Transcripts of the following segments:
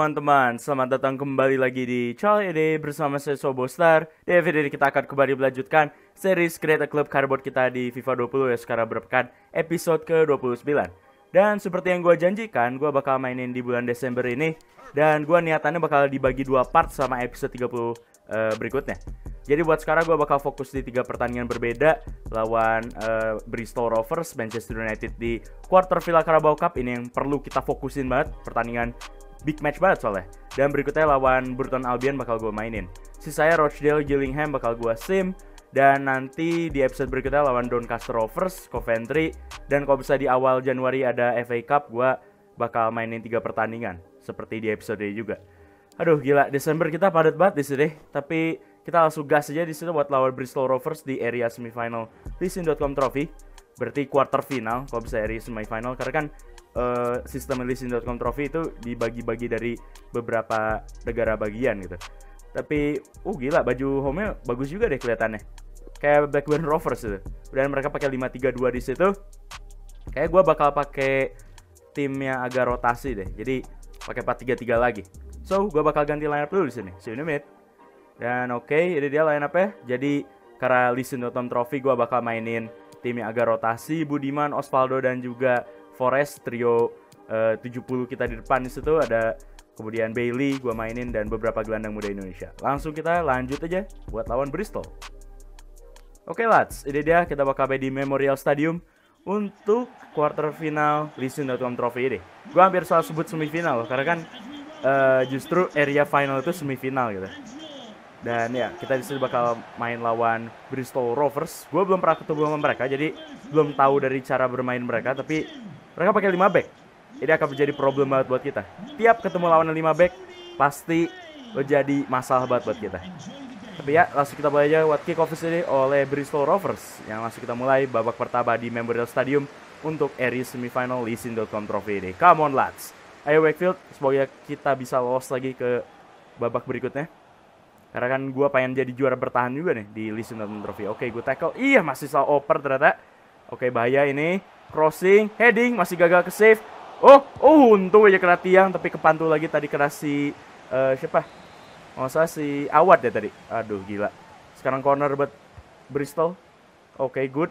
teman-teman, selamat datang kembali lagi di channel ini bersama saya Sobo Star. Di video ini kita akan kembali melanjutkan series Create a Club Cardboard kita di FIFA 20 ya sekarang berpekan episode ke-29. Dan seperti yang gue janjikan, gue bakal mainin di bulan Desember ini dan gue niatannya bakal dibagi dua part sama episode 30 uh, eh, berikutnya. Jadi buat sekarang gue bakal fokus di tiga pertandingan berbeda lawan uh, Bristol Rovers, Manchester United di quarter final Carabao Cup ini yang perlu kita fokusin banget pertandingan big match banget soalnya. Dan berikutnya lawan Burton Albion bakal gue mainin. Sisanya Rochdale, Gillingham bakal gue sim. Dan nanti di episode berikutnya lawan Doncaster Rovers, Coventry. Dan kalau bisa di awal Januari ada FA Cup, gue bakal mainin tiga pertandingan. Seperti di episode ini juga. Aduh gila, Desember kita padat banget di sini. Tapi kita langsung gas aja di sini buat lawan Bristol Rovers di area semifinal Listen.com Trophy. Berarti quarter final kalau bisa area semifinal karena kan uh, sistem leasing.com trophy itu dibagi-bagi dari beberapa negara bagian gitu. Tapi uh gila baju home nya bagus juga deh kelihatannya. Kayak Blackburn Rovers itu. Dan mereka pakai 532 di situ. Kayak gue bakal pakai tim yang agak rotasi deh. Jadi pakai 433 lagi. So, gue bakal ganti line up dulu di sini. See you in Dan oke, okay, jadi dia line up ya. Jadi karena Listen Tom Trophy gua bakal mainin tim yang agak rotasi Budiman, Osvaldo dan juga Forest trio eh, uh, 70 kita di depan di situ ada kemudian Bailey gue mainin dan beberapa gelandang muda Indonesia. Langsung kita lanjut aja buat lawan Bristol. Oke okay, lads, ini dia kita bakal di Memorial Stadium untuk quarter final Tom Trophy ini. Gue hampir salah sebut semifinal loh, karena kan uh, justru area final itu semifinal gitu. Dan ya, kita di sini bakal main lawan Bristol Rovers. Gue belum pernah ketemu sama mereka, jadi belum tahu dari cara bermain mereka. Tapi mereka pakai 5 back ini akan menjadi problem banget buat kita tiap ketemu lawan 5 back pasti menjadi masalah banget buat kita tapi ya langsung kita mulai aja buat kick off ini oleh Bristol Rovers yang langsung kita mulai babak pertama di Memorial Stadium untuk area semifinal leasing.com trophy ini come on lads ayo Wakefield semoga kita bisa lolos lagi ke babak berikutnya karena kan gue pengen jadi juara bertahan juga nih di Leasing.com trophy oke gue tackle iya masih salah oper ternyata oke bahaya ini Crossing, heading, masih gagal ke save. Oh, oh untung aja kena tiang tapi kepantul lagi tadi kena si uh, siapa? Masa si Awad ya tadi. Aduh gila. Sekarang corner buat Bristol. Oke, okay, good.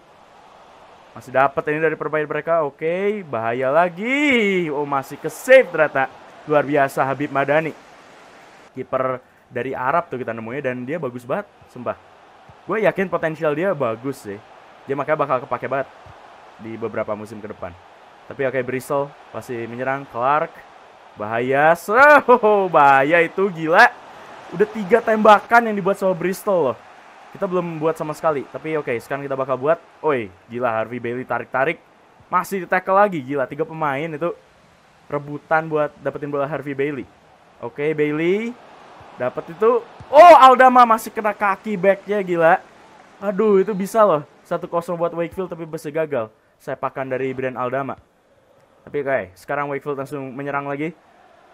Masih dapat ini dari perbaikan mereka. Oke, okay, bahaya lagi. Oh, masih ke save ternyata. Luar biasa Habib Madani. Kiper dari Arab tuh kita nemunya dan dia bagus banget, Sembah. Gue yakin potensial dia bagus sih. Dia makanya bakal kepake banget di beberapa musim ke depan. Tapi oke okay, Bristol pasti menyerang Clark. Bahaya. So, oh, bahaya itu gila. Udah tiga tembakan yang dibuat sama Bristol loh. Kita belum buat sama sekali. Tapi oke, okay, sekarang kita bakal buat. Oi, gila Harvey Bailey tarik-tarik. Masih di-tackle lagi. Gila, tiga pemain itu rebutan buat dapetin bola Harvey Bailey. Oke, okay, Bailey. Dapat itu. Oh, Aldama masih kena kaki backnya gila. Aduh, itu bisa loh. 1-0 buat Wakefield tapi bisa gagal sepakan dari Brian Aldama. Tapi kayak sekarang Wakefield langsung menyerang lagi.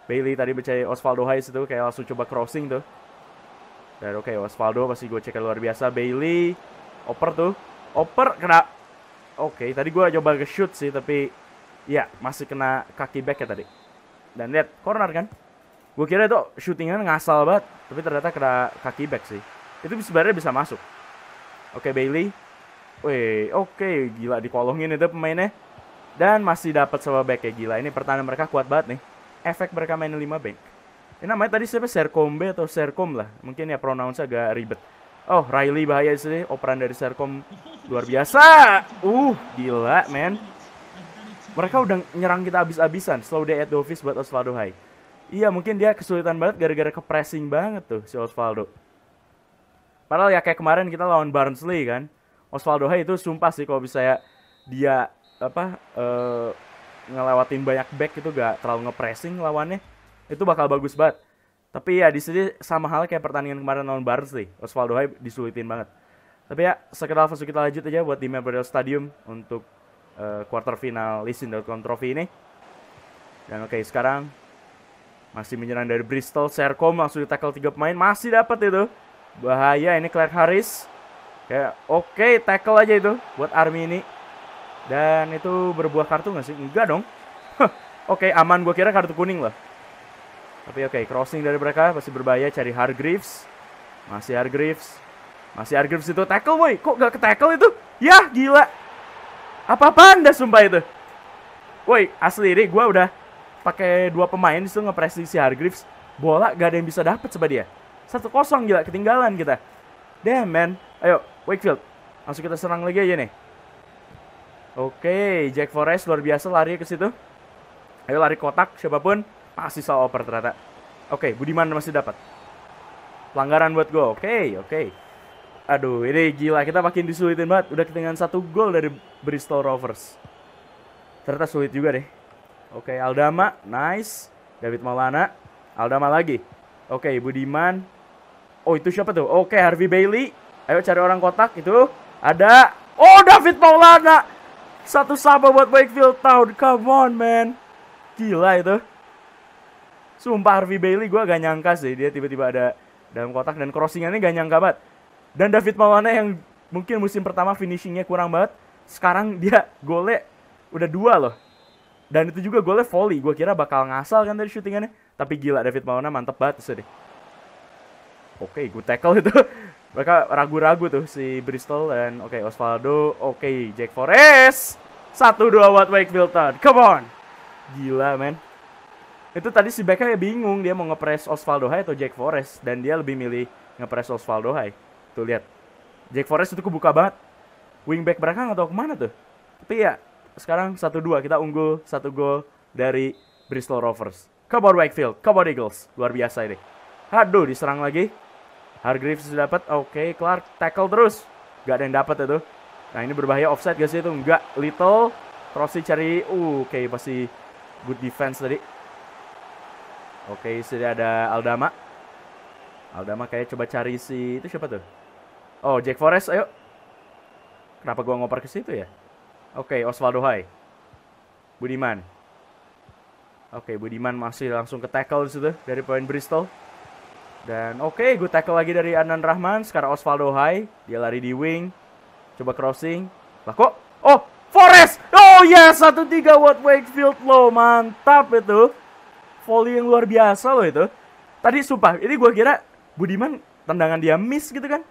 Bailey tadi percaya Osvaldo Hayes itu kayak langsung coba crossing tuh. Dan oke okay, Osvaldo pasti gue cek luar biasa. Bailey oper tuh. Oper kena. Oke, okay, tadi gue coba ke shoot sih tapi ya masih kena kaki back ya tadi. Dan lihat corner kan. Gue kira itu shootingnya ngasal banget, tapi ternyata kena kaki back sih. Itu sebenarnya bisa masuk. Oke, okay, Bailey Wih, oke, okay. gila dikolongin itu pemainnya. Dan masih dapat sama back ya gila. Ini pertahanan mereka kuat banget nih. Efek mereka main 5 back. Ini namanya tadi siapa? Serkombe atau Serkom lah. Mungkin ya pronounce agak ribet. Oh, Riley bahaya sih. Operan dari Serkom luar biasa. Uh, gila, men. Mereka udah nyerang kita abis-abisan. Slow day at the office buat Osvaldo Hai. Iya, mungkin dia kesulitan banget gara-gara ke-pressing banget tuh si Osvaldo. Padahal ya kayak kemarin kita lawan Barnsley kan Osvaldo Hai itu sumpah sih kalau misalnya dia apa uh, ngelewatin banyak back itu gak terlalu ngepressing lawannya itu bakal bagus banget tapi ya di sini sama hal kayak pertandingan kemarin lawan sih. Osvaldo Hai disulitin banget tapi ya sekedar langsung kita lanjut aja buat di Memorial Stadium untuk uh, quarter final Leasing.com Trophy ini dan oke okay, sekarang masih menyerang dari Bristol Sercom langsung di tackle tiga pemain masih dapat itu bahaya ini Clark Harris oke tackle aja itu buat Army ini. Dan itu berbuah kartu nggak sih? Enggak dong. oke okay, aman gue kira kartu kuning lah. Tapi oke okay, crossing dari mereka pasti berbahaya cari Hargreaves. Masih Hargreaves. Masih Hargreaves itu tackle boy. Kok gak ke tackle itu? Yah gila. apa apa anda sumpah itu. Woi, asli ini gue udah pakai dua pemain itu ngepresi si Hargreaves. Bola gak ada yang bisa dapet coba dia. Satu kosong gila ketinggalan kita. Damn man. Ayo Wakefield. Langsung kita serang lagi aja nih. Oke, Jack Forest luar biasa lari ke situ. Ayo lari kotak, siapapun. Pasti salah oper ternyata. Oke, Budiman masih dapat. Pelanggaran buat gue, oke, oke. Aduh, ini gila. Kita makin disulitin banget. Udah ketinggalan satu gol dari Bristol Rovers. Ternyata sulit juga deh. Oke, Aldama, nice. David Maulana, Aldama lagi. Oke, Budiman. Oh, itu siapa tuh? Oke, Harvey Bailey. Ayo cari orang kotak itu. Ada. Oh, David Maulana. Satu sama buat Wakefield Town. Come on, man. Gila itu. Sumpah Harvey Bailey gue gak nyangka sih dia tiba-tiba ada dalam kotak dan crossingannya gak nyangka banget. Dan David Maulana yang mungkin musim pertama finishingnya kurang banget. Sekarang dia golnya udah dua loh. Dan itu juga golnya volley. Gue kira bakal ngasal kan dari syutingannya. Tapi gila David Maulana mantep banget sedih Oke, okay, gue tackle itu mereka ragu-ragu tuh si Bristol dan oke okay, Osvaldo, oke okay, Jack Forest. satu dua buat Wakefield Town. Come on. Gila, men. Itu tadi si Beckham ya bingung dia mau ngepres Osvaldo Hai atau Jack Forest dan dia lebih milih ngepres Osvaldo Hai. Tuh lihat. Jack Forest itu kebuka banget. Wingback mereka nggak tahu kemana tuh. Tapi ya sekarang 1-2 kita unggul satu gol dari Bristol Rovers. Come on Wakefield, come on Eagles. Luar biasa ini. Aduh diserang lagi. Hargreaves dapat. Oke, okay, Clark tackle terus. Gak ada yang dapat itu. Nah, ini berbahaya offside guys itu. Enggak, Little Crossy cari uh, oke okay, pasti good defense tadi. Oke, okay, sudah ada Aldama. Aldama kayak coba cari si itu siapa tuh? Oh, Jack Forest, ayo. Kenapa gua ngoper ke situ ya? Oke, okay, Osvaldo Hai. Budiman. Oke, okay, Budiman masih langsung ke tackle situ dari poin Bristol. Dan oke, okay, good tackle lagi dari Anan Rahman. Sekarang Osvaldo High. Dia lari di wing. Coba crossing. Lah kok? Oh, Forest! Oh ya, yes, 1-3 Watt Wakefield loh. Mantap itu. Volley yang luar biasa loh itu. Tadi sumpah, ini gue kira Budiman tendangan dia miss gitu kan.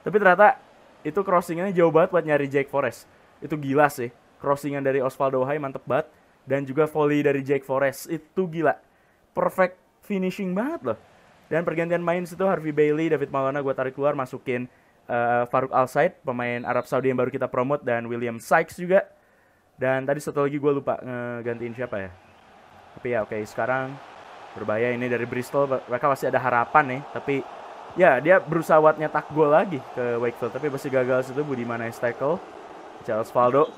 Tapi ternyata itu crossingnya jauh banget buat nyari Jake Forest. Itu gila sih. Crossingan dari Osvaldo High mantep banget. Dan juga volley dari Jake Forest. Itu gila. Perfect finishing banget loh. Dan pergantian main situ Harvey Bailey, David Maulana gue tarik keluar masukin uh, eh, Faruk Al Said, pemain Arab Saudi yang baru kita promote dan William Sykes juga. Dan tadi satu lagi gue lupa ngegantiin siapa ya. Tapi ya oke okay, sekarang berbahaya ini dari Bristol mereka masih ada harapan nih tapi ya dia berusaha buat nyetak gol lagi ke Wakefield tapi masih gagal situ Budiman mana tackle Charles Osvaldo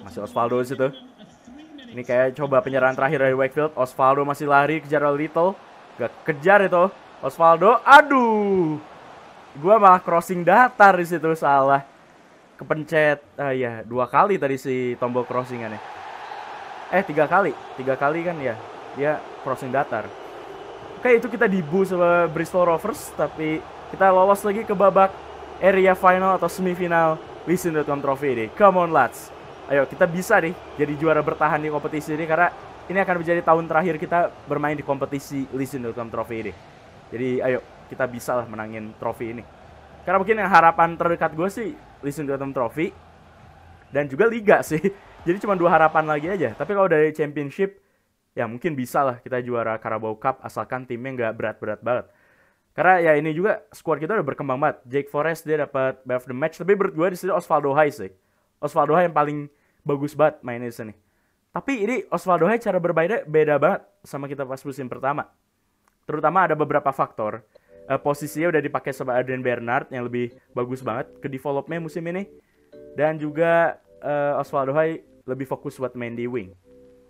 masih Osvaldo situ ini kayak coba penyerahan terakhir dari Wakefield Osvaldo masih lari kejar Little Gak kejar itu Osvaldo. Aduh. Gua malah crossing datar di situ salah. Kepencet ah ya, dua kali tadi si tombol crossing crossingannya. Eh, tiga kali. Tiga kali kan ya. Dia crossing datar. Oke, itu kita dibu sama Bristol Rovers tapi kita lolos lagi ke babak area final atau semifinal Wisin.com Trophy ini, Come on lads. Ayo, kita bisa nih jadi juara bertahan di kompetisi ini karena ini akan menjadi tahun terakhir kita bermain di kompetisi Listen.com Trophy ini. Jadi ayo kita bisa lah menangin trofi ini. Karena mungkin yang harapan terdekat gue sih Listen.com Trophy dan juga Liga sih. Jadi cuma dua harapan lagi aja. Tapi kalau dari Championship ya mungkin bisa lah kita juara Carabao Cup asalkan timnya nggak berat-berat banget. Karena ya ini juga squad kita udah berkembang banget. Jake Forrest dia dapat Best of the match, tapi menurut gue di sini Osvaldo Hai sih. Osvaldo Hai yang paling bagus banget mainnya di sini. Tapi ini Osvaldo Hai cara bermainnya beda banget sama kita pas musim pertama. Terutama ada beberapa faktor. Uh, posisinya udah dipakai sama Adrian Bernard yang lebih bagus banget ke developnya musim ini. Dan juga uh, eh, Osvaldo Hai lebih fokus buat main di wing.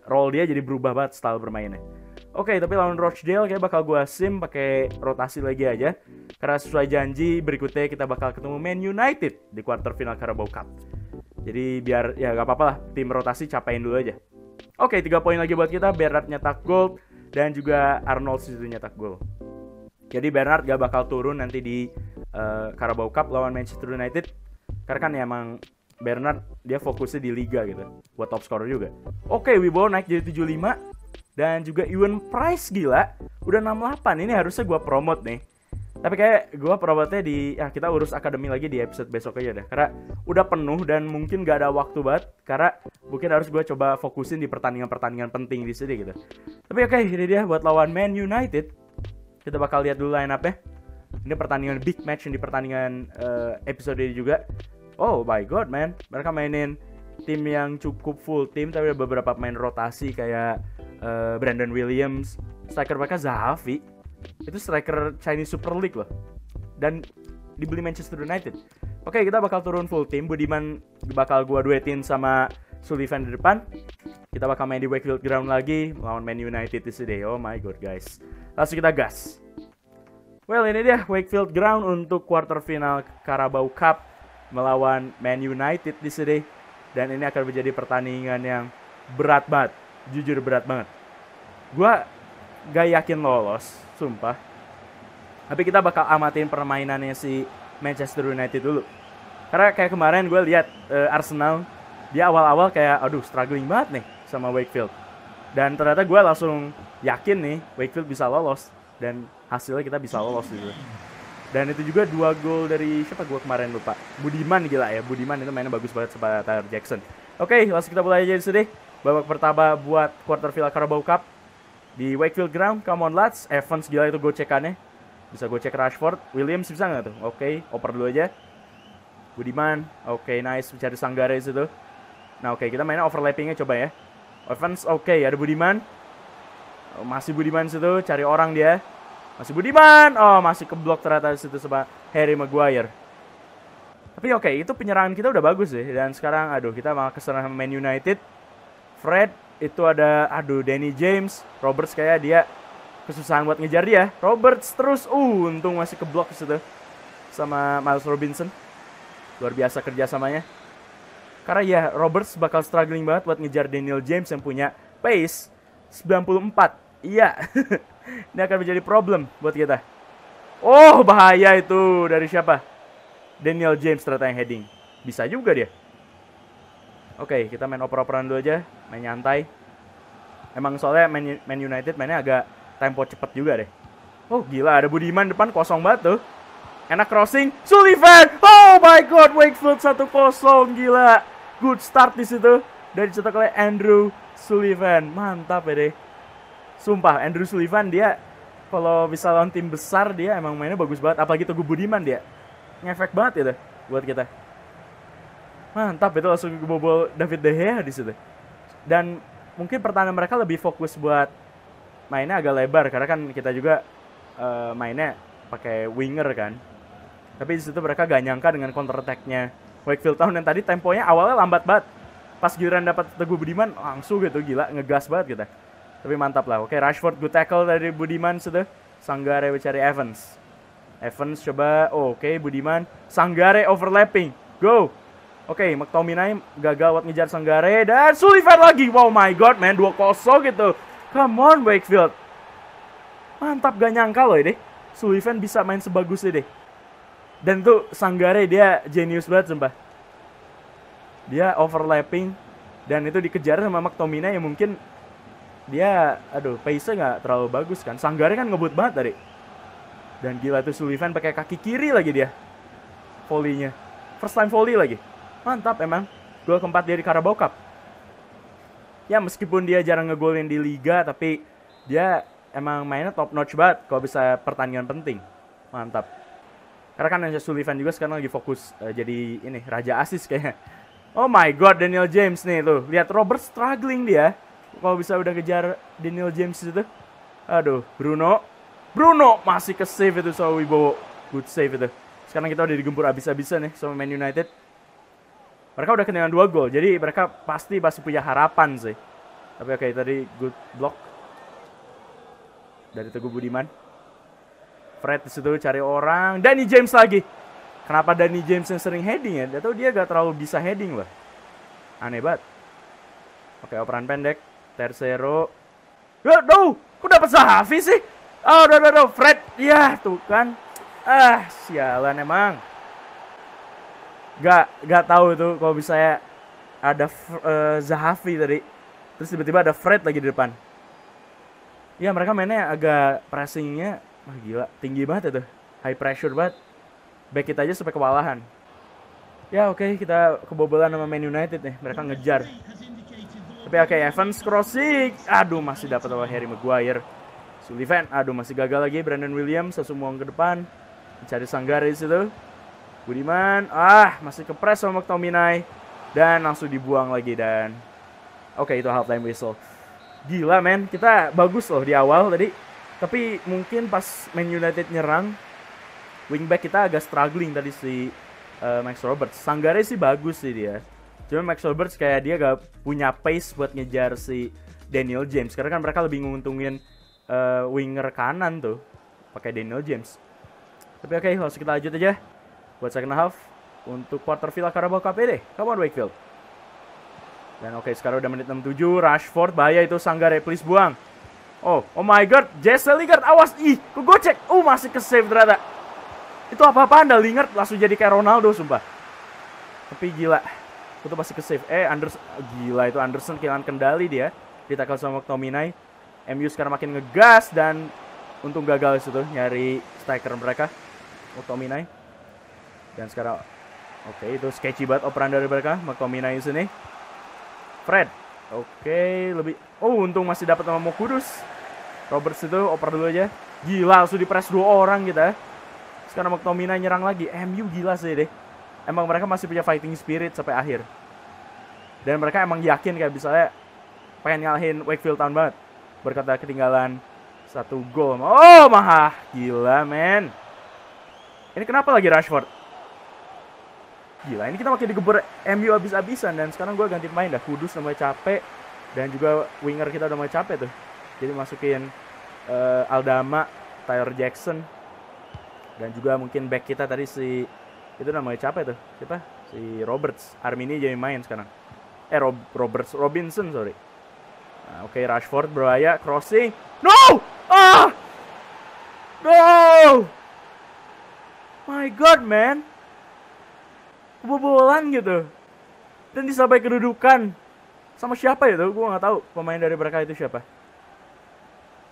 Role dia jadi berubah banget style bermainnya. Oke, okay, tapi lawan Rochdale kayak bakal gua sim pakai rotasi lagi aja. Karena sesuai janji berikutnya kita bakal ketemu Man United di quarter final Carabao Cup. Jadi biar ya gak apa-apa lah, tim rotasi capain dulu aja. Oke, okay, 3 poin lagi buat kita. Bernard nyetak gol dan juga Arnold situ nyetak gol. Jadi Bernard gak bakal turun nanti di uh, Carabao Cup lawan Manchester United. Karena kan ya emang Bernard dia fokusnya di liga gitu. Buat top scorer juga. Oke, okay, Wibowo naik jadi 75 dan juga Iwan Price gila. Udah 68 ini harusnya gue promote nih tapi kayak gue perawatnya di ya kita urus akademi lagi di episode besok aja deh karena udah penuh dan mungkin gak ada waktu banget karena mungkin harus gue coba fokusin di pertandingan-pertandingan penting di sini gitu tapi oke okay, ini dia buat lawan Man United kita bakal lihat dulu line up-nya ini pertandingan big match di pertandingan uh, episode ini juga oh my god man mereka mainin tim yang cukup full tim tapi ada beberapa main rotasi kayak uh, Brandon Williams striker mereka Zahavi itu striker Chinese Super League loh. Dan dibeli Manchester United. Oke, kita bakal turun full team. Budiman bakal gua duetin sama Sullivan di depan. Kita bakal main di Wakefield Ground lagi lawan Man United di sini. Oh my god, guys. Langsung kita gas. Well, ini dia Wakefield Ground untuk quarter final Carabao Cup melawan Man United di sini. Dan ini akan menjadi pertandingan yang berat banget. Jujur berat banget. Gua gak yakin lolos, sumpah. Tapi kita bakal amatin permainannya si Manchester United dulu. Karena kayak kemarin gue lihat uh, Arsenal, dia awal-awal kayak aduh struggling banget nih sama Wakefield. Dan ternyata gue langsung yakin nih Wakefield bisa lolos dan hasilnya kita bisa lolos gitu. Dan itu juga dua gol dari siapa gue kemarin lupa. Budiman gila ya, Budiman itu mainnya bagus banget sama Tyler Jackson. Oke, langsung kita mulai aja sini Babak pertama buat quarter final Carabao Cup di Wakefield Ground, come on lads. Evans gila itu gocekannya. Bisa gocek Rashford. Williams bisa nggak tuh? Oke, okay, oper dulu aja. Budiman. Oke, okay, nice. Mencari di situ. Nah, oke. Okay, kita mainnya overlappingnya coba ya. Evans oke. Okay, ada Budiman. Oh, masih Budiman situ. Cari orang dia. Masih Budiman. Oh, masih keblok ternyata situ sebab Harry Maguire. Tapi oke, okay, itu penyerangan kita udah bagus sih. Dan sekarang, aduh, kita malah keserangan Man United. Fred itu ada aduh Danny James, Roberts kayak dia kesusahan buat ngejar dia. Roberts terus uh untung masih keblok situ sama Miles Robinson. Luar biasa kerja kerjasamanya. Karena ya Roberts bakal struggling banget buat ngejar Daniel James yang punya pace 94. Iya. Ini akan menjadi problem buat kita. Oh, bahaya itu dari siapa? Daniel James ternyata yang heading. Bisa juga dia. Oke, okay, kita main oper-operan dulu aja, main nyantai. Emang soalnya main main United mainnya agak tempo cepet juga deh. Oh gila, ada Budiman depan kosong banget tuh. Enak crossing, Sullivan. Oh my god, Wakefield satu kosong gila. Good start di situ dari cetak oleh Andrew Sullivan. Mantap ya deh. Sumpah, Andrew Sullivan dia kalau bisa lawan tim besar dia emang mainnya bagus banget. Apalagi Teguh Budiman dia. Ngefek banget ya deh buat kita mantap itu langsung bobol David De Gea di situ dan mungkin pertahanan mereka lebih fokus buat mainnya agak lebar karena kan kita juga uh, mainnya pakai winger kan tapi di situ mereka gak nyangka dengan counter attack-nya Wakefield Town yang tadi temponya awalnya lambat banget pas giliran dapat Teguh Budiman langsung gitu gila ngegas banget kita tapi mantap lah oke Rashford good tackle dari Budiman sudah Sanggare mencari Evans Evans coba oh, oke okay, Budiman Sanggare overlapping go Oke, okay, McTominay gagal buat ngejar Sanggare dan Sullivan lagi. Wow my god, man 2-0 gitu. Come on Wakefield. Mantap gak nyangka loh ini. Sullivan bisa main sebagus ini. Dan tuh Sanggare dia genius banget sumpah. Dia overlapping dan itu dikejar sama McTominay yang mungkin dia aduh pace nggak terlalu bagus kan. Sanggare kan ngebut banget tadi. Dan gila tuh Sullivan pakai kaki kiri lagi dia. Volinya. First time volley lagi. Mantap emang. Gol keempat dari di Carabao Cup. Ya meskipun dia jarang ngegolin di liga tapi dia emang mainnya top notch banget kalau bisa pertandingan penting. Mantap. Karena kan Anja Sullivan juga sekarang lagi fokus uh, jadi ini raja asis kayaknya. Oh my god Daniel James nih tuh. Lihat Robert struggling dia. Kalau bisa udah kejar Daniel James itu. Aduh, Bruno. Bruno masih ke save itu sama Wibowo. Good save itu. Sekarang kita udah digempur abis-abisan nih sama Man United mereka udah kena dua gol jadi mereka pasti masih punya harapan sih tapi oke okay, tadi good block dari Teguh Budiman Fred disitu cari orang Danny James lagi kenapa Danny James yang sering heading ya dia tahu dia gak terlalu bisa heading loh aneh banget oke okay, operan pendek Tercero Ya, no, kok dapet Zahavi sih? Oh, no, no, no, Fred. Ya, tuh kan. Ah, sialan emang. Gak gak tahu tuh kalau misalnya ada uh, eh, Zahavi tadi. Terus tiba-tiba ada Fred lagi di depan. Ya mereka mainnya agak pressingnya wah gila tinggi banget itu. High pressure banget. Back kita aja sampai kewalahan. Ya oke okay, kita kebobolan sama Man United nih. Mereka ngejar. Tapi oke okay, Evans crossing. Aduh masih dapat oleh Harry Maguire. Sullivan, aduh masih gagal lagi Brandon Williams sesungguhnya ke depan. Mencari Sanggaris itu. Budiman, ah masih kepres sama McTominay dan langsung dibuang lagi dan oke okay, itu halftime whistle. Gila men, kita bagus loh di awal tadi. Tapi mungkin pas Man United nyerang, wingback kita agak struggling tadi si uh, Max Roberts. Sanggare sih bagus sih dia. Cuma Max Roberts kayak dia gak punya pace buat ngejar si Daniel James. Karena kan mereka lebih nguntungin uh, winger kanan tuh pakai Daniel James. Tapi oke, okay, langsung kita lanjut aja buat second half untuk Porter Villa Carabao Cup ini. Come on Wakefield. Dan oke, okay, sekarang udah menit 67, Rashford bahaya itu Sanggare, please buang. Oh, oh my god, Jesse Lingard, awas, ih, kok gocek, oh masih ke save ternyata. Itu apa apa Anda Lingard, langsung jadi kayak Ronaldo, sumpah. Tapi gila, itu masih ke save, eh, Anderson, gila itu Anderson kehilangan kendali dia. Ditakal sama McTominay, MU sekarang makin ngegas dan untung gagal situ nyari striker mereka, McTominay. Dan sekarang Oke, okay, itu sketchy banget operan dari mereka. McTominay sini. Fred. Oke, okay, lebih Oh, untung masih dapat sama Mo Kudus. Roberts itu oper dulu aja. Gila, langsung dipres dua orang kita. Gitu ya. Sekarang McTominay nyerang lagi. MU gila sih deh. Emang mereka masih punya fighting spirit sampai akhir. Dan mereka emang yakin kayak misalnya pengen ngalahin Wakefield tahun banget. Berkata ketinggalan satu gol. Oh, maha gila, men. Ini kenapa lagi Rashford? gila ini kita makin digeber MU abis-abisan dan sekarang gue ganti pemain dah Kudus namanya capek dan juga winger kita udah mulai capek tuh jadi masukin uh, Aldama Tyler Jackson dan juga mungkin back kita tadi si itu namanya capek tuh siapa si Roberts Armini jadi main sekarang eh Rob, Roberts Robinson sorry nah, oke okay, Rashford berbahaya crossing no ah no my god man kebobolan gitu dan disabai kedudukan sama siapa ya tuh gue nggak tahu pemain dari mereka itu siapa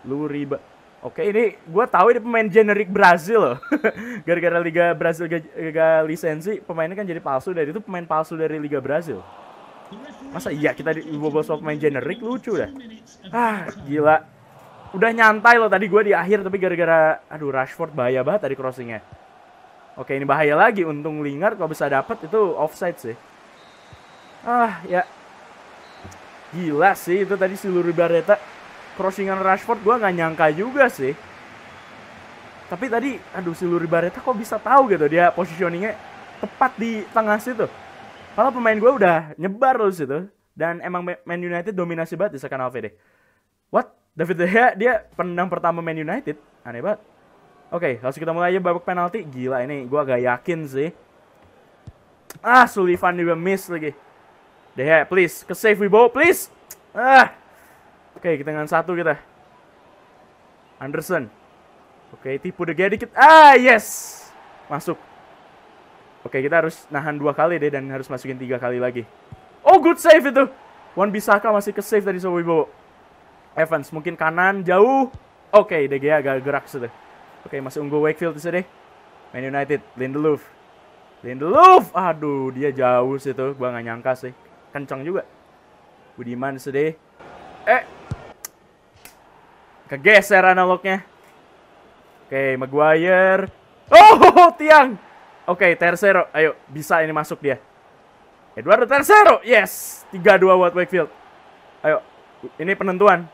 Luriba Oke ini gue tahu ini pemain generik Brazil loh Gara-gara Liga Brazil Liga lisensi Pemainnya kan jadi palsu dari itu pemain palsu dari Liga Brazil Masa iya kita dibobol sama pemain generik lucu dah Ah gila Udah nyantai loh tadi gue di akhir Tapi gara-gara Aduh Rashford bahaya banget tadi crossingnya Oke ini bahaya lagi untung Lingard kalau bisa dapat itu offside sih. Ah ya gila sih itu tadi si Luri Barreta crossingan Rashford gue nggak nyangka juga sih. Tapi tadi aduh si Luri Barreta kok bisa tahu gitu dia positioningnya tepat di tengah situ. Kalau pemain gue udah nyebar loh situ dan emang Man United dominasi banget di second half deh. What? David De Gea dia penendang pertama Man United. Aneh banget. Oke, okay, langsung kita mulai aja babak penalti. Gila ini, gue agak yakin sih. Ah, Sullivan juga miss lagi. Deh, please, ke save Wibowo, please. Ah. Oke, okay, kita dengan satu kita. Anderson. Oke, okay, tipu deh dikit. Ah, yes. Masuk. Oke, okay, kita harus nahan dua kali deh dan harus masukin tiga kali lagi. Oh, good save itu. Wan Bisaka masih ke save tadi sama Evans mungkin kanan jauh. Oke, okay, De agak gerak sudah. Oke, masih unggul Wakefield di sini. Man United, Lindelof. Lindelof, aduh dia jauh situ. Gua gak nyangka sih. Kencang juga. Budiman sedih. Eh. Kegeser analognya. Oke, Maguire. Oh, tiang. Oke, Tersero, Ayo, bisa ini masuk dia. Eduardo Tersero, Yes. 3-2 buat Wakefield. Ayo, ini penentuan.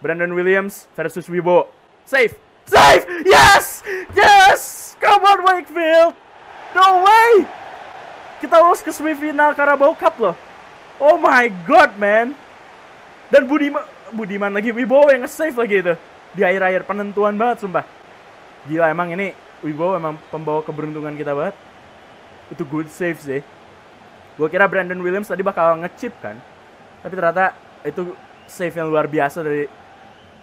Brandon Williams versus Wibo. Safe. Save! Yes! Yes! Come on Wakefield! No way! Kita lolos ke semifinal Carabao Cup loh. Oh my god, man. Dan Budiman Budiman lagi Wibowo yang nge-save lagi itu. Di akhir-akhir penentuan banget sumpah. Gila emang ini Wibowo emang pembawa keberuntungan kita banget. Itu good save sih. Gue kira Brandon Williams tadi bakal ngechip kan. Tapi ternyata itu save yang luar biasa dari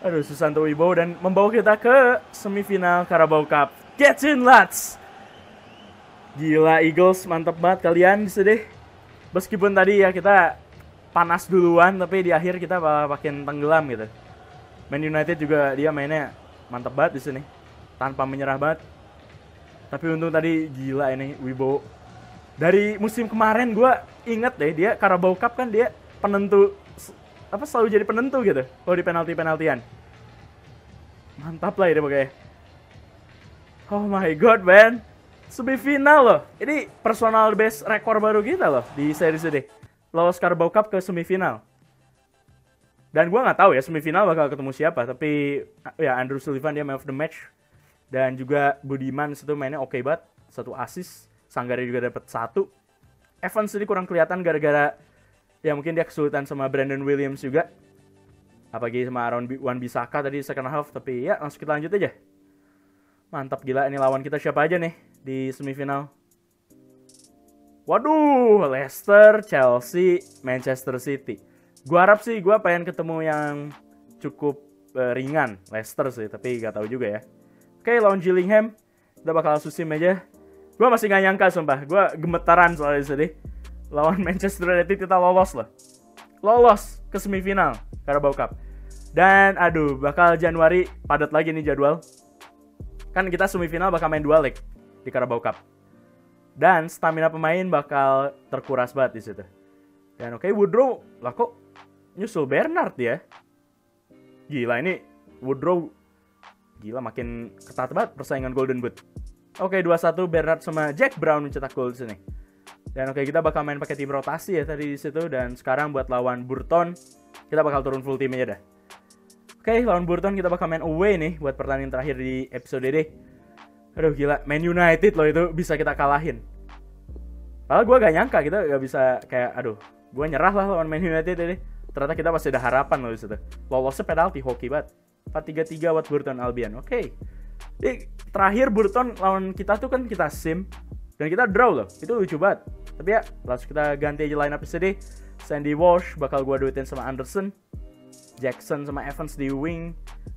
Aduh, Susanto Wibowo dan membawa kita ke semifinal Carabao Cup. Get in, lads! Gila, Eagles mantep banget kalian di deh. Meskipun tadi ya kita panas duluan, tapi di akhir kita makin tenggelam gitu. Man United juga dia mainnya mantep banget di sini, tanpa menyerah banget. Tapi untung tadi gila ini Wibowo. Dari musim kemarin gue inget deh dia Carabao Cup kan dia penentu apa selalu jadi penentu gitu kalau di penalti penaltian mantap lah ini pokoknya oh my god man semifinal loh ini personal best rekor baru kita loh di seri ini lolos Carabao Cup ke semifinal dan gue nggak tahu ya semifinal bakal ketemu siapa tapi ya Andrew Sullivan dia man of the match dan juga Budiman situ mainnya oke okay banget satu assist Sanggari juga dapat satu Evans ini kurang kelihatan gara-gara ya mungkin dia kesulitan sama Brandon Williams juga apalagi sama Aaron Wan Bisaka tadi second half tapi ya langsung kita lanjut aja mantap gila ini lawan kita siapa aja nih di semifinal waduh Leicester Chelsea Manchester City gua harap sih gua pengen ketemu yang cukup uh, ringan Leicester sih tapi gak tahu juga ya oke lawan Gillingham kita bakal susim aja gua masih nggak nyangka sumpah gua gemetaran soalnya sedih lawan Manchester United kita lolos lah, Lolos ke semifinal Carabao Cup. Dan aduh, bakal Januari padat lagi nih jadwal. Kan kita semifinal bakal main dua leg di Carabao Cup. Dan stamina pemain bakal terkuras banget di situ. Dan oke okay, Woodrow, lah kok nyusul Bernard ya? Gila ini Woodrow gila makin ketat banget persaingan Golden Boot. Oke, okay, 2-1 Bernard sama Jack Brown mencetak gol di sini. Dan oke okay, kita bakal main pakai tim rotasi ya tadi di situ dan sekarang buat lawan Burton kita bakal turun full tim aja dah. Oke, okay, lawan Burton kita bakal main away nih buat pertandingan terakhir di episode ini. Aduh gila, Man United loh itu bisa kita kalahin. Padahal gue gak nyangka kita gak bisa kayak aduh, gue nyerah lah lawan Man United ini. Ternyata kita masih ada harapan loh di situ. Lolosnya penalti hoki banget. 4-3-3 buat Burton Albion. Oke. Okay. terakhir Burton lawan kita tuh kan kita sim dan kita draw loh. Itu lucu banget. Tapi ya, langsung kita ganti aja line up sini Sandy Walsh bakal gue duitin sama Anderson. Jackson sama Evans di wing.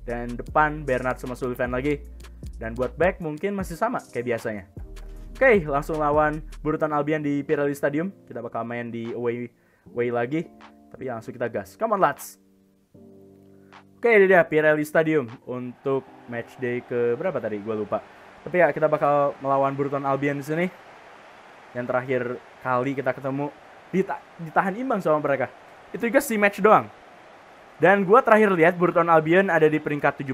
Dan depan Bernard sama Sullivan lagi. Dan buat back mungkin masih sama kayak biasanya. Oke, okay, langsung lawan Burutan Albion di Pirelli Stadium. Kita bakal main di away, away lagi. Tapi ya, langsung kita gas. Come on, lads! Oke, okay, ini dia Pirelli Stadium untuk match day ke berapa tadi? Gue lupa. Tapi ya, kita bakal melawan Burutan Albion di sini yang terakhir kali kita ketemu dita ditahan imbang sama mereka itu juga si match doang dan gue terakhir lihat Burton Albion ada di peringkat 17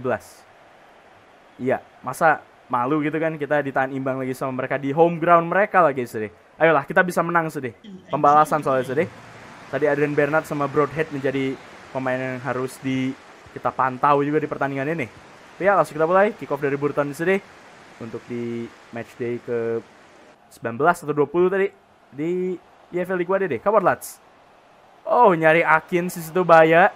iya masa malu gitu kan kita ditahan imbang lagi sama mereka di home ground mereka lagi sedih ayolah kita bisa menang sedih pembalasan soalnya sedih tadi Adrian Bernard sama Broadhead menjadi pemain yang harus di kita pantau juga di pertandingan ini. Tapi ya langsung kita mulai kick off dari Burton sedih untuk di match day ke 19 atau 20 tadi di IFL Liga deh. on, Lats. Oh, nyari Akin sih situ bahaya.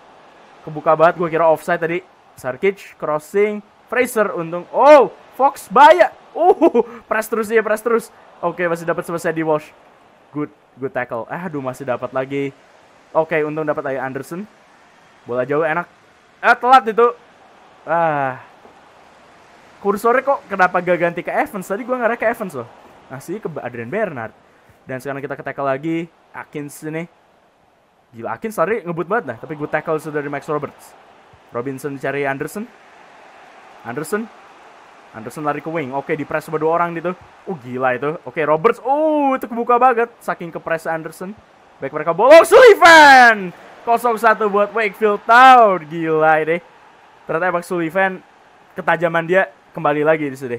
Kebuka banget gue kira offside tadi. Sarkic crossing Fraser untung. Oh, Fox bahaya. Uh, press terus ya, press terus. Oke, okay, masih dapat selesai di wash. Good, good tackle. Eh, Aduh, masih dapat lagi. Oke, okay, untung dapat lagi Anderson. Bola jauh enak. Eh, telat itu. Ah. Kursornya kok kenapa gak ganti ke Evans? Tadi gue ngarah ke Evans loh ngasih ke Adrian Bernard. Dan sekarang kita ke tackle lagi Akins ini. Gila Akins tadi ngebut banget nah, tapi gue tackle sudah dari Max Roberts. Robinson cari Anderson. Anderson. Anderson lari ke wing. Oke, di press sama dua orang gitu. Oh, gila itu. Oke, Roberts. Oh, itu kebuka banget saking ke press Anderson. baik mereka bolong Sullivan. 0-1 buat Wakefield Town. Gila ini. Ternyata emang Sullivan ketajaman dia kembali lagi di sini.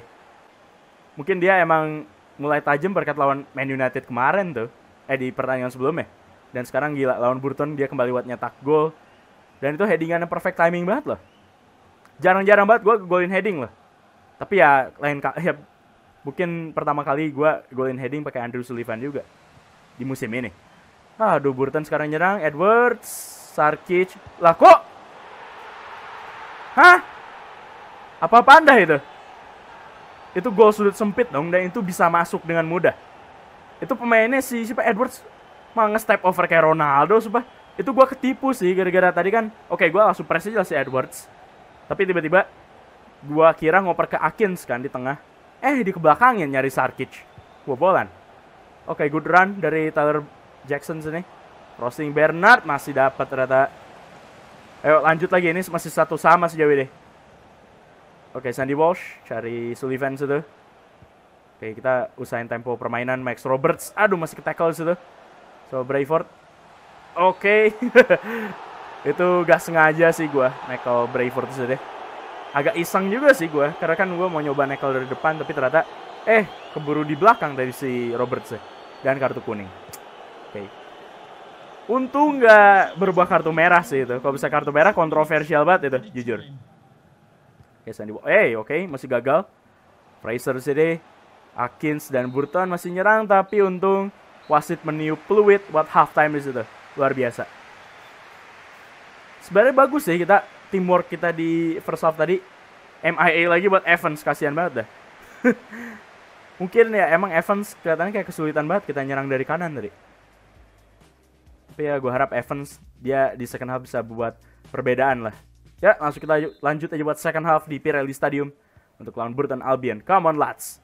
Mungkin dia emang mulai tajam berkat lawan Man United kemarin tuh. Eh di pertandingan sebelumnya. Dan sekarang gila lawan Burton dia kembali buat nyetak gol. Dan itu headingannya perfect timing banget loh. Jarang-jarang banget gue golin heading loh. Tapi ya lain ya mungkin pertama kali gue golin heading pakai Andrew Sullivan juga di musim ini. Aduh Burton sekarang nyerang Edwards, Sarkic. Lah kok? Hah? Apa panda itu? itu gol sudut sempit dong dan itu bisa masuk dengan mudah itu pemainnya si siapa Edwards malah nge-step over kayak Ronaldo sumpah itu gue ketipu sih gara-gara tadi kan oke okay, gue langsung press aja si Edwards tapi tiba-tiba gue kira ngoper ke Akins kan di tengah eh di kebelakangnya nyari Sarkic gue bolan oke okay, good run dari Tyler Jackson sini crossing Bernard masih dapat ternyata ayo lanjut lagi ini masih satu sama sejauh ini Oke, Sandy Walsh cari Sullivan situ. Oke, kita usahain tempo permainan Max Roberts. Aduh, masih ke tackle situ. So, Brayford. Oke. itu gak sengaja sih gue Michael Brayford situ deh. Agak iseng juga sih gue. Karena kan gue mau nyoba nekel dari depan. Tapi ternyata, eh, keburu di belakang dari si Roberts ya. Dan kartu kuning. Oke. Untung gak berbuah kartu merah sih itu. Kalau bisa kartu merah kontroversial banget itu, jujur okay, Sandy Eh, hey, oke, okay, masih gagal. Fraser CD, Akins dan Burton masih nyerang tapi untung wasit meniup peluit buat halftime di situ. Luar biasa. Sebenarnya bagus sih kita teamwork kita di first half tadi. MIA lagi buat Evans kasihan banget dah. Mungkin ya emang Evans kelihatannya kayak kesulitan banget kita nyerang dari kanan tadi. Tapi ya gue harap Evans dia di second half bisa buat perbedaan lah. Ya, langsung kita lanjut aja buat second half di Pirelli Stadium untuk lawan Burton Albion. Come on, lads.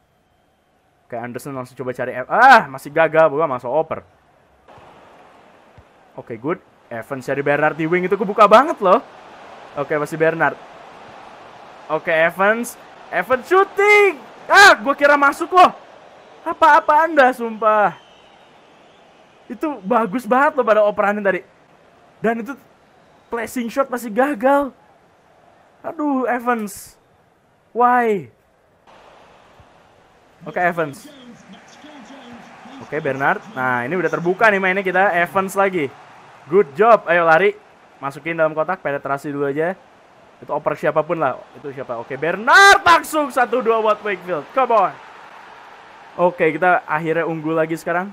Oke, Anderson langsung coba cari F ah, masih gagal Bukan masuk over. Oke, good. Evans cari Bernard di wing itu kebuka banget loh. Oke, masih Bernard. Oke, Evans. Evans shooting. Ah, gue kira masuk loh. Apa-apa anda, sumpah. Itu bagus banget loh pada operannya tadi. Dan itu placing shot masih gagal. Aduh, Evans. Why? Oke, okay, Evans. Oke, okay, Bernard. Nah, ini udah terbuka nih mainnya kita. Evans lagi. Good job. Ayo lari. Masukin dalam kotak. Penetrasi dulu aja. Itu oper siapapun lah. Itu siapa? Oke, okay, Bernard langsung 1-2 buat Wakefield. Come on. Oke, okay, kita akhirnya unggul lagi sekarang.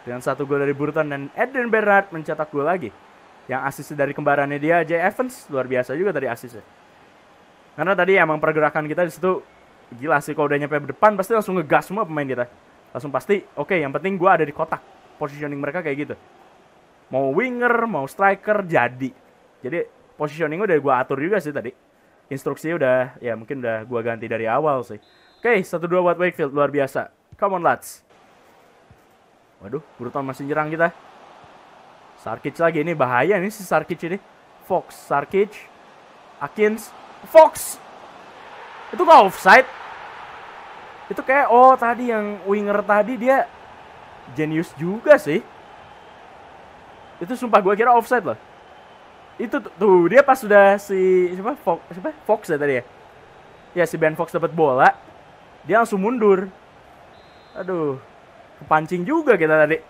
Dengan satu gol dari Burton dan Eden Bernard mencetak gol lagi. Yang asisnya dari kembarannya dia, Jay Evans. Luar biasa juga dari asisnya. Karena tadi emang pergerakan kita di situ gila sih kalau udah nyampe depan pasti langsung ngegas semua pemain kita. Langsung pasti, oke okay, yang penting gue ada di kotak. Positioning mereka kayak gitu. Mau winger, mau striker, jadi. Jadi positioning udah gue atur juga sih tadi. Instruksi udah, ya mungkin udah gue ganti dari awal sih. Oke, okay, satu dua buat Wakefield, luar biasa. Come on, lads. Waduh, Bruton masih nyerang kita. Sarkic lagi, ini bahaya nih si Sarkic ini. Fox, Sarkic, Akins, Fox itu gak offside itu kayak oh tadi yang winger tadi dia genius juga sih itu sumpah gue kira offside loh itu tuh, dia pas sudah si siapa Fox siapa Fox ya tadi ya ya si Ben Fox dapat bola dia langsung mundur aduh kepancing juga kita tadi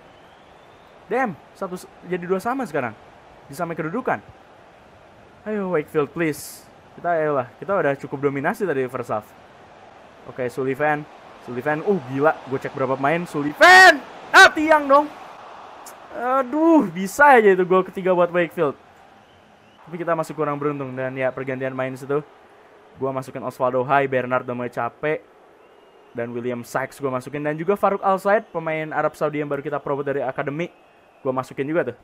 Damn, satu jadi dua sama sekarang. bisa sama kedudukan. Ayo Wakefield please. Kita ya eh, lah kita udah cukup dominasi tadi first half. Oke, okay, Sullivan. Sullivan, uh gila, gue cek berapa main Sullivan. Ah, tiang dong. Aduh, bisa aja itu gol ketiga buat Wakefield. Tapi kita masih kurang beruntung dan ya pergantian main situ. Gue masukin Osvaldo Hai, Bernardo mulai capek. Dan William Sykes gue masukin. Dan juga Faruk Al Said, pemain Arab Saudi yang baru kita promote dari akademi. Gue masukin juga tuh.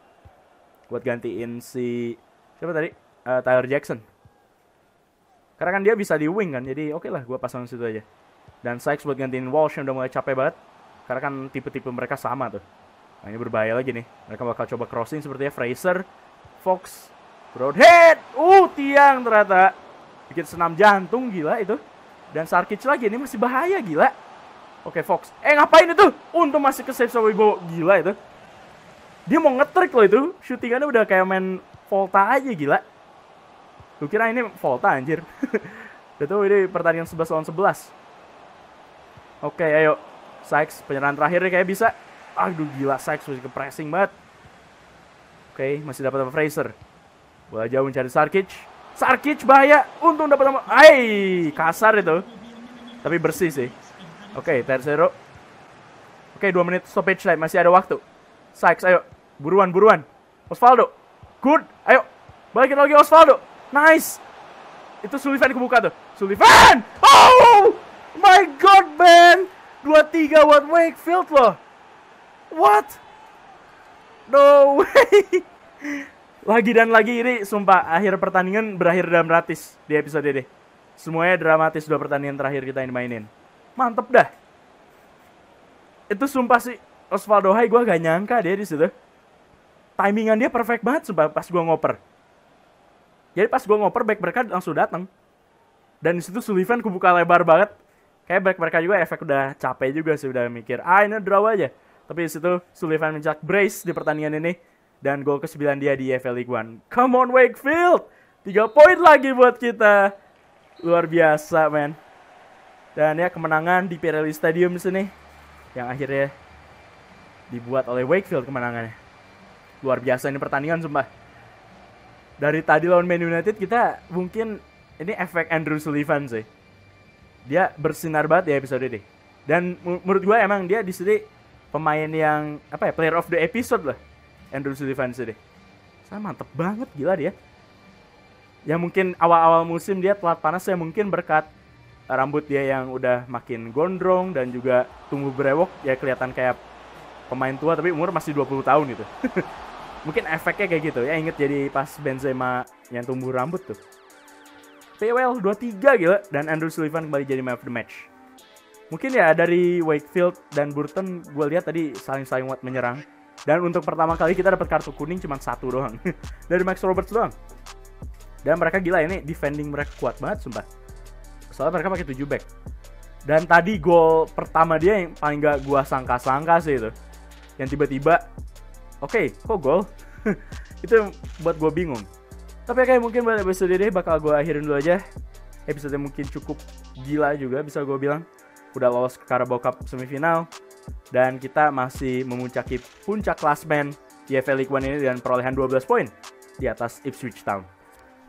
Buat gantiin si... Siapa tadi? Uh, Tyler Jackson. Karena kan dia bisa di wing kan, jadi oke okay lah gue pasang situ aja. Dan Sykes buat gantiin Walsh yang udah mulai capek banget. Karena kan tipe-tipe mereka sama tuh. Nah ini berbahaya lagi nih. Mereka bakal coba crossing sepertinya Fraser, Fox, Broadhead. Uh, tiang ternyata. Bikin senam jantung gila itu. Dan Sarkic lagi, ini masih bahaya gila. Oke, Fox. Eh, ngapain itu? Untung masih ke save sama Gila itu. Dia mau ngetrik loh itu. Shootingannya udah kayak main Volta aja gila. Gue kira ini Volta anjir. itu ini pertandingan 11 lawan 11. Oke, ayo. Sykes penyerahan terakhir kayak bisa. Aduh gila Sykes masih ke pressing banget. Oke, masih dapat sama Fraser. Bola jauh mencari Sarkic. Sarkic bahaya. Untung dapat sama. Hai, kasar itu. Tapi bersih sih. Oke, Tercero. Oke, 2 menit stoppage time. Masih ada waktu. Sykes, ayo. Buruan, buruan. Osvaldo. Good. Ayo. Balikin lagi Osvaldo. Nice. Itu Sullivan kebuka tuh. Sullivan. Oh my god, man. 2-3 buat Wakefield loh. What? No way. lagi dan lagi ini sumpah akhir pertandingan berakhir dramatis di episode ini. Semuanya dramatis dua pertandingan terakhir kita yang mainin. Mantep dah. Itu sumpah sih Osvaldo Hai gue gak nyangka dia di situ. Timingan dia perfect banget sumpah pas gue ngoper. Jadi pas gue ngoper, back mereka langsung datang. Dan disitu Sullivan kebuka lebar banget. Kayak back mereka juga efek udah capek juga sih, udah mikir, ah ini draw aja. Tapi disitu Sullivan mencak brace di pertandingan ini. Dan gol ke-9 dia di EFL League One. Come on Wakefield! 3 poin lagi buat kita. Luar biasa, men. Dan ya kemenangan di Pirelli Stadium di sini yang akhirnya dibuat oleh Wakefield kemenangannya. Luar biasa ini pertandingan sumpah dari tadi lawan Man United kita mungkin ini efek Andrew Sullivan sih. Dia bersinar banget di episode ini. Dan menurut gue emang dia di sini pemain yang apa ya player of the episode lah Andrew Sullivan sih. deh. Sama mantep banget gila dia. Ya mungkin awal-awal musim dia telat panas ya mungkin berkat rambut dia yang udah makin gondrong dan juga tumbuh berewok ya kelihatan kayak pemain tua tapi umur masih 20 tahun gitu. mungkin efeknya kayak gitu ya inget jadi pas Benzema yang tumbuh rambut tuh PWL 23 gila dan Andrew Sullivan kembali jadi man of the match mungkin ya dari Wakefield dan Burton gue lihat tadi saling-saling buat menyerang dan untuk pertama kali kita dapat kartu kuning cuma satu doang dari Max Roberts doang dan mereka gila ini defending mereka kuat banget sumpah soalnya mereka pakai 7 back dan tadi gol pertama dia yang paling gak gue sangka-sangka sih itu yang tiba-tiba Oke, okay, kok gol? itu buat gue bingung. Tapi kayak mungkin buat episode ini bakal gue akhirin dulu aja. Episode mungkin cukup gila juga bisa gue bilang. Udah lolos ke Carabao Cup semifinal dan kita masih memuncaki puncak klasmen FA League One ini dengan perolehan 12 poin di atas Ipswich Town.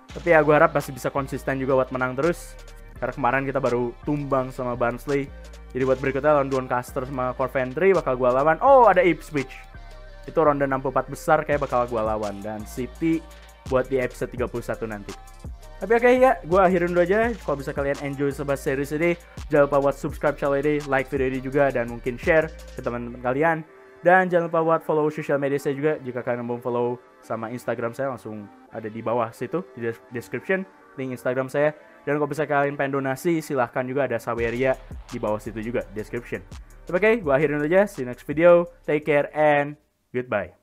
Tapi ya gue harap masih bisa konsisten juga buat menang terus. Karena kemarin kita baru tumbang sama Barnsley. Jadi buat berikutnya lawan Doncaster sama Coventry bakal gue lawan. Oh ada Ipswich itu ronde 64 besar kayak bakal gue lawan dan City buat di episode 31 nanti. Tapi oke okay, ya, gue akhirin dulu aja. Kalau bisa kalian enjoy sebuah series ini, jangan lupa buat subscribe channel ini, like video ini juga, dan mungkin share ke teman-teman kalian. Dan jangan lupa buat follow social media saya juga. Jika kalian belum follow sama Instagram saya, langsung ada di bawah situ, di description, link Instagram saya. Dan kalau bisa kalian pengen donasi, silahkan juga ada Saweria di bawah situ juga, description. oke, okay, gue akhirin dulu aja. See you next video. Take care and viết bài